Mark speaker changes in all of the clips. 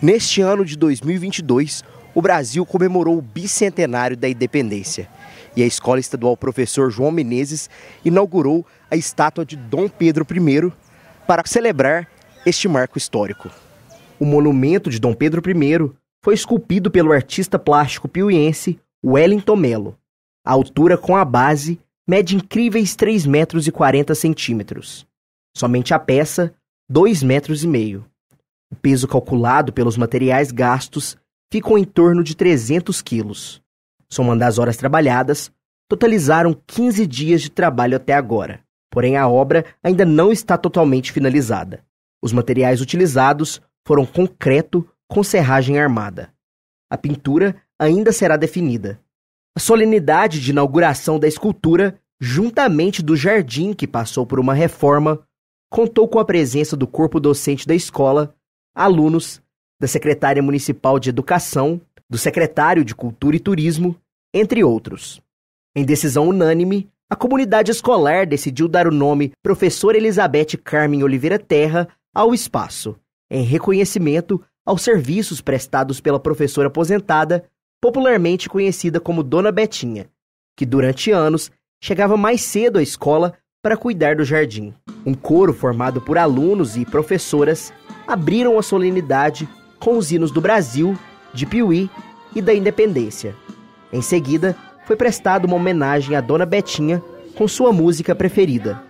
Speaker 1: Neste ano de 2022, o Brasil comemorou o bicentenário da independência e a Escola Estadual Professor João Menezes inaugurou a estátua de Dom Pedro I para celebrar este marco histórico. O monumento de Dom Pedro I foi esculpido pelo artista plástico piuiense Wellington Melo. A altura com a base mede incríveis 3 metros e 40 centímetros. Somente a peça, 2 metros e meio. O peso calculado pelos materiais gastos ficam em torno de 300 quilos. Somando as horas trabalhadas, totalizaram 15 dias de trabalho até agora. Porém, a obra ainda não está totalmente finalizada. Os materiais utilizados foram concreto com serragem armada. A pintura ainda será definida. A solenidade de inauguração da escultura, juntamente do jardim que passou por uma reforma, contou com a presença do corpo docente da escola alunos, da secretária municipal de Educação, do secretário de Cultura e Turismo, entre outros. Em decisão unânime, a comunidade escolar decidiu dar o nome Professora Elizabeth Carmen Oliveira Terra ao espaço, em reconhecimento aos serviços prestados pela professora aposentada, popularmente conhecida como Dona Betinha, que durante anos chegava mais cedo à escola para cuidar do jardim. Um coro formado por alunos e professoras abriram a solenidade com os hinos do Brasil, de Piuí e da Independência. Em seguida, foi prestada uma homenagem à Dona Betinha com sua música preferida.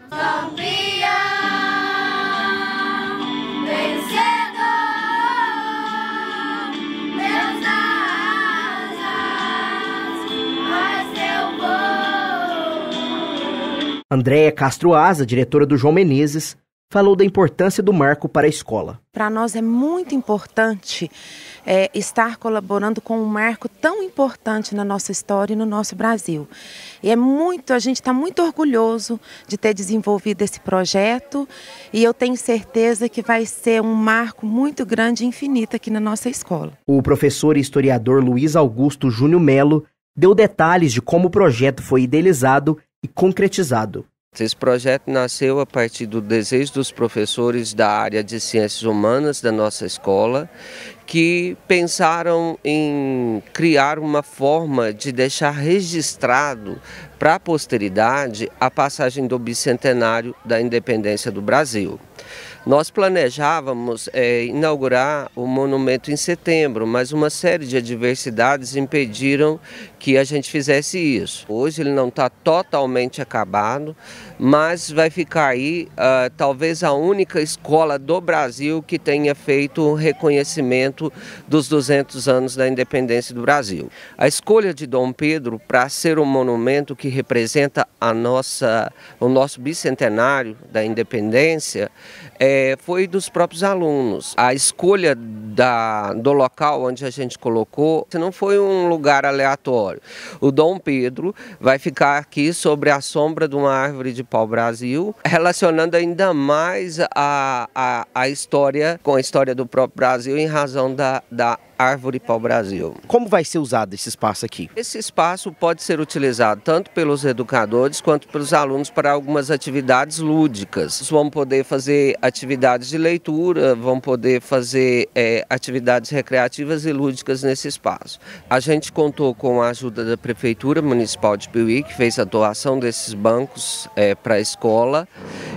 Speaker 1: Andréia Castro Asa, diretora do João Menezes, falou da importância do marco para a escola.
Speaker 2: Para nós é muito importante é, estar colaborando com um marco tão importante na nossa história e no nosso Brasil. E é muito, a gente está muito orgulhoso de ter desenvolvido esse projeto e eu tenho certeza que vai ser um marco muito grande e infinito aqui na nossa escola.
Speaker 1: O professor e historiador Luiz Augusto Júnior Melo deu detalhes de como o projeto foi idealizado e concretizado.
Speaker 3: Esse projeto nasceu a partir do desejo dos professores da área de ciências humanas da nossa escola, que pensaram em criar uma forma de deixar registrado para a posteridade a passagem do bicentenário da independência do Brasil. Nós planejávamos é, inaugurar o monumento em setembro, mas uma série de adversidades impediram que a gente fizesse isso. Hoje ele não está totalmente acabado, mas vai ficar aí uh, talvez a única escola do Brasil que tenha feito o reconhecimento dos 200 anos da independência do Brasil. A escolha de Dom Pedro para ser um monumento que representa a nossa, o nosso bicentenário da independência é é, foi dos próprios alunos. A escolha da, do local onde a gente colocou não foi um lugar aleatório. O Dom Pedro vai ficar aqui sobre a sombra de uma árvore de pau-brasil, relacionando ainda mais a, a, a, história com a história do próprio Brasil em razão da, da Árvore Pau Brasil. Como vai ser usado esse espaço aqui? Esse espaço pode ser utilizado tanto pelos educadores quanto pelos alunos para algumas atividades lúdicas. Eles vão poder fazer atividades de leitura, vão poder fazer é, atividades recreativas e lúdicas nesse espaço. A gente contou com a ajuda da Prefeitura Municipal de Piuí, que fez a doação desses bancos é, para a escola,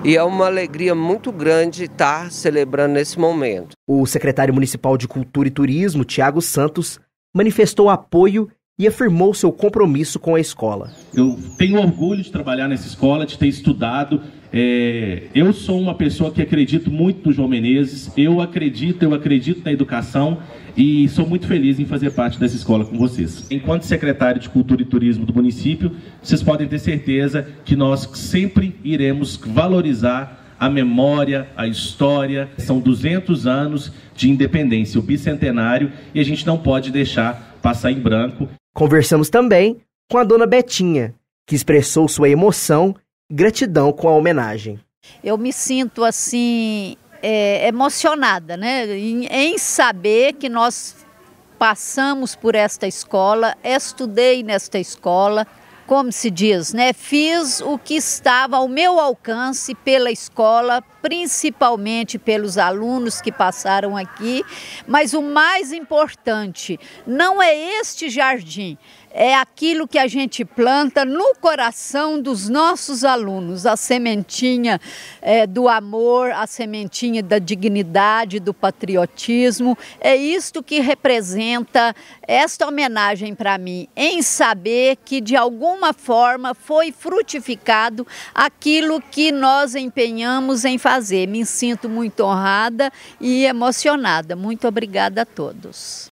Speaker 3: e é uma alegria muito grande estar celebrando esse momento.
Speaker 1: O secretário municipal de Cultura e Turismo, Tiago Santos, manifestou apoio e afirmou seu compromisso
Speaker 3: com a escola. Eu tenho orgulho de trabalhar nessa escola, de ter estudado. É, eu sou uma pessoa que acredito muito no João Menezes. Eu acredito, eu acredito na educação e sou muito feliz em fazer parte dessa escola com vocês. Enquanto secretário de Cultura e Turismo do município, vocês podem ter certeza que nós sempre iremos valorizar a memória, a história. São 200 anos de independência, o bicentenário, e a gente não pode deixar passar em branco.
Speaker 1: Conversamos também com a dona Betinha, que expressou sua emoção e gratidão com a homenagem.
Speaker 2: Eu me sinto assim é, emocionada, né, em, em saber que nós passamos por esta escola, estudei nesta escola, como se diz, né? Fiz o que estava ao meu alcance pela escola, principalmente pelos alunos que passaram aqui, mas o mais importante não é este jardim, é aquilo que a gente planta no coração dos nossos alunos, a sementinha é, do amor, a sementinha da dignidade, do patriotismo. É isto que representa esta homenagem para mim, em saber que de alguma forma foi frutificado aquilo que nós empenhamos em fazer. Me sinto muito honrada e emocionada. Muito obrigada a todos.